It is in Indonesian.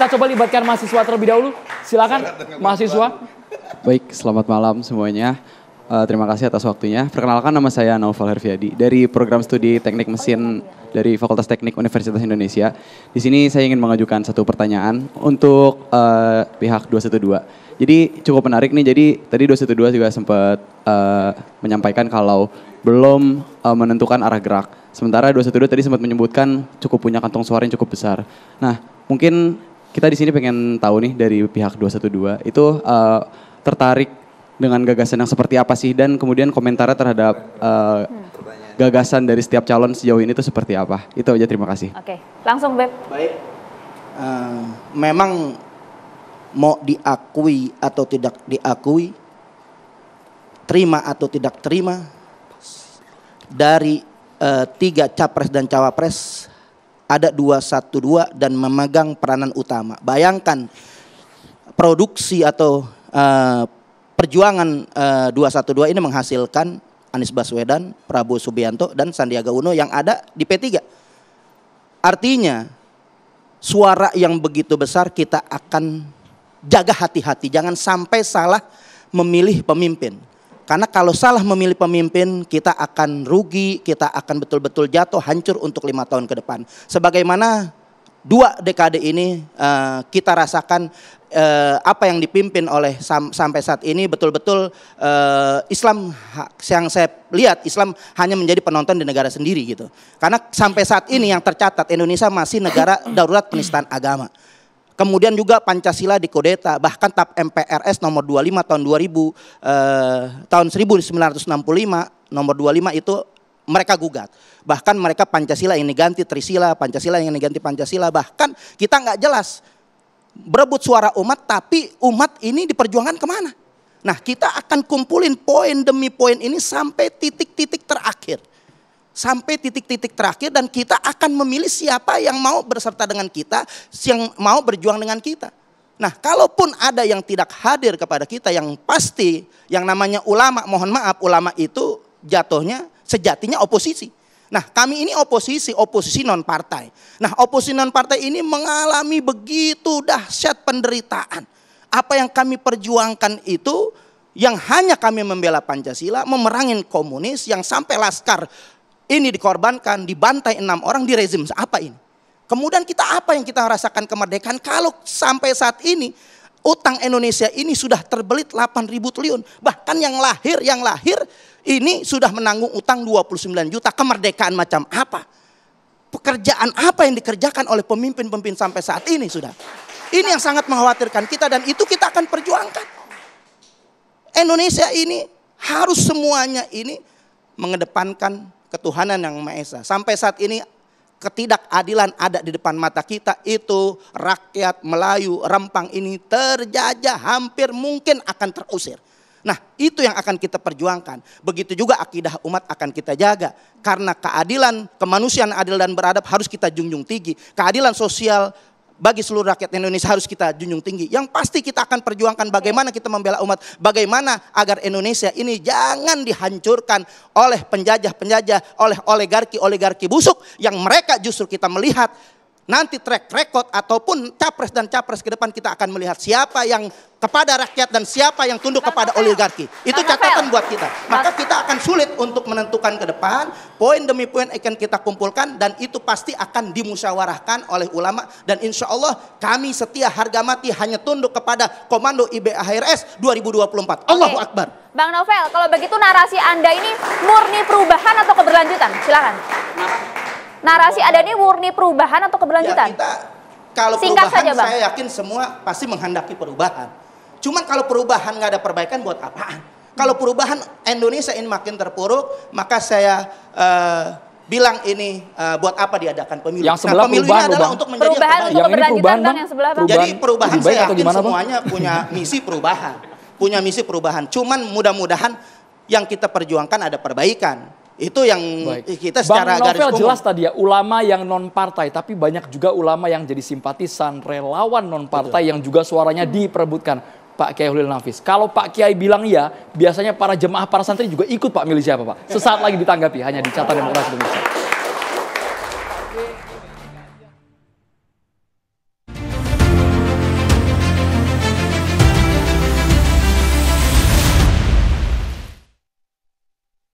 Kita coba libatkan mahasiswa terlebih dahulu. Silakan mahasiswa. Baik, selamat malam semuanya. Uh, terima kasih atas waktunya. Perkenalkan nama saya Naufal Herviadi dari program studi Teknik Mesin dari Fakultas Teknik Universitas Indonesia. Di sini saya ingin mengajukan satu pertanyaan untuk uh, pihak 212. Jadi cukup menarik nih. Jadi tadi 212 juga sempat uh, menyampaikan kalau belum uh, menentukan arah gerak. Sementara 212 tadi sempat menyebutkan cukup punya kantong suara yang cukup besar. Nah, mungkin kita di sini pengen tahu nih dari pihak 212 itu uh, tertarik dengan gagasan yang seperti apa sih dan kemudian komentarnya terhadap uh, gagasan dari setiap calon sejauh ini itu seperti apa. Itu aja terima kasih. Oke, langsung Beb. Baik. Uh, memang mau diakui atau tidak diakui, terima atau tidak terima dari uh, tiga capres dan cawapres ada 212 dan memegang peranan utama. Bayangkan produksi atau uh, perjuangan uh, eh, 212 ini menghasilkan Anies Baswedan, Prabowo Subianto dan Sandiaga Uno yang ada di P3. Artinya suara yang begitu besar kita akan jaga hati-hati jangan sampai salah memilih pemimpin. Karena kalau salah memilih pemimpin, kita akan rugi, kita akan betul-betul jatuh, hancur untuk lima tahun ke depan. Sebagaimana dua dekade ini eh, kita rasakan eh, apa yang dipimpin oleh sampai saat ini betul-betul eh, Islam yang saya lihat Islam hanya menjadi penonton di negara sendiri gitu. Karena sampai saat ini yang tercatat Indonesia masih negara darurat penistaan agama. Kemudian juga Pancasila dikodeta, bahkan TAP MPRS nomor 25 tahun 2000 eh, tahun 1965 nomor 25 itu mereka gugat. Bahkan mereka Pancasila ini diganti Trisila, Pancasila ini diganti Pancasila. Bahkan kita nggak jelas berebut suara umat, tapi umat ini diperjuangkan kemana? Nah kita akan kumpulin poin demi poin ini sampai titik-titik terakhir sampai titik-titik terakhir dan kita akan memilih siapa yang mau berserta dengan kita, yang mau berjuang dengan kita. Nah, kalaupun ada yang tidak hadir kepada kita yang pasti yang namanya ulama, mohon maaf, ulama itu jatuhnya sejatinya oposisi. Nah, kami ini oposisi, oposisi non partai. Nah, oposisi non partai ini mengalami begitu dahsyat penderitaan. Apa yang kami perjuangkan itu yang hanya kami membela Pancasila, memerangin komunis yang sampai laskar ini dikorbankan, dibantai enam orang di rezim apa ini? Kemudian kita apa yang kita rasakan kemerdekaan kalau sampai saat ini utang Indonesia ini sudah terbelit ribu triliun. Bahkan yang lahir, yang lahir ini sudah menanggung utang 29 juta. Kemerdekaan macam apa? Pekerjaan apa yang dikerjakan oleh pemimpin-pemimpin sampai saat ini sudah? Ini yang sangat mengkhawatirkan kita dan itu kita akan perjuangkan. Indonesia ini harus semuanya ini mengedepankan ketuhanan yang Maha Esa. Sampai saat ini ketidakadilan ada di depan mata kita itu rakyat Melayu Rempang ini terjajah hampir mungkin akan terusir. Nah itu yang akan kita perjuangkan. Begitu juga akidah umat akan kita jaga. Karena keadilan, kemanusiaan adil dan beradab harus kita junjung tinggi. Keadilan sosial, bagi seluruh rakyat Indonesia harus kita junjung tinggi. Yang pasti kita akan perjuangkan bagaimana kita membela umat, bagaimana agar Indonesia ini jangan dihancurkan oleh penjajah-penjajah, oleh oligarki-oligarki busuk yang mereka justru kita melihat nanti track record ataupun capres dan capres ke depan kita akan melihat siapa yang kepada rakyat dan siapa yang tunduk Bang kepada Rafael. oligarki. Itu Bang catatan Rafael. buat kita. Maka kita akan sulit untuk menentukan ke depan poin demi poin akan kita kumpulkan dan itu pasti akan dimusyawarahkan oleh ulama dan insya Allah kami setia harga mati hanya tunduk kepada komando IBAHRS 2024. Okay. Allahu Akbar. Bang Novel, kalau begitu narasi Anda ini murni perubahan atau keberlanjutan? Silakan narasi ada ini murni perubahan atau keberlanjutan? Ya, kita kalau Singkat perubahan saja, saya yakin semua pasti menghendaki perubahan. Cuman kalau perubahan nggak ada perbaikan buat apaan? Kalau perubahan Indonesia ini makin terpuruk, maka saya uh, bilang ini uh, buat apa diadakan pemilu? Yang nah, sebelah nah, pemilu perubahan, ini adalah bang. untuk menjadi perubahan untuk yang ini perubahan bang, yang sebelah bang. Jadi perubahan saya yakin gimana, semuanya bang? punya misi perubahan, punya misi perubahan. Cuman mudah-mudahan yang kita perjuangkan ada perbaikan. Itu yang Baik. kita secara Bang garis Novel jelas tadi ya, ulama yang non partai, tapi banyak juga ulama yang jadi simpatisan, relawan non partai Betul. yang juga suaranya hmm. diperebutkan. Pak Kiai hulil Nafis. Kalau Pak Kiai bilang iya, biasanya para jemaah para santri juga ikut Pak milih siapa Pak? Sesaat lagi ditanggapi hanya di catatan Demokrasi Indonesia.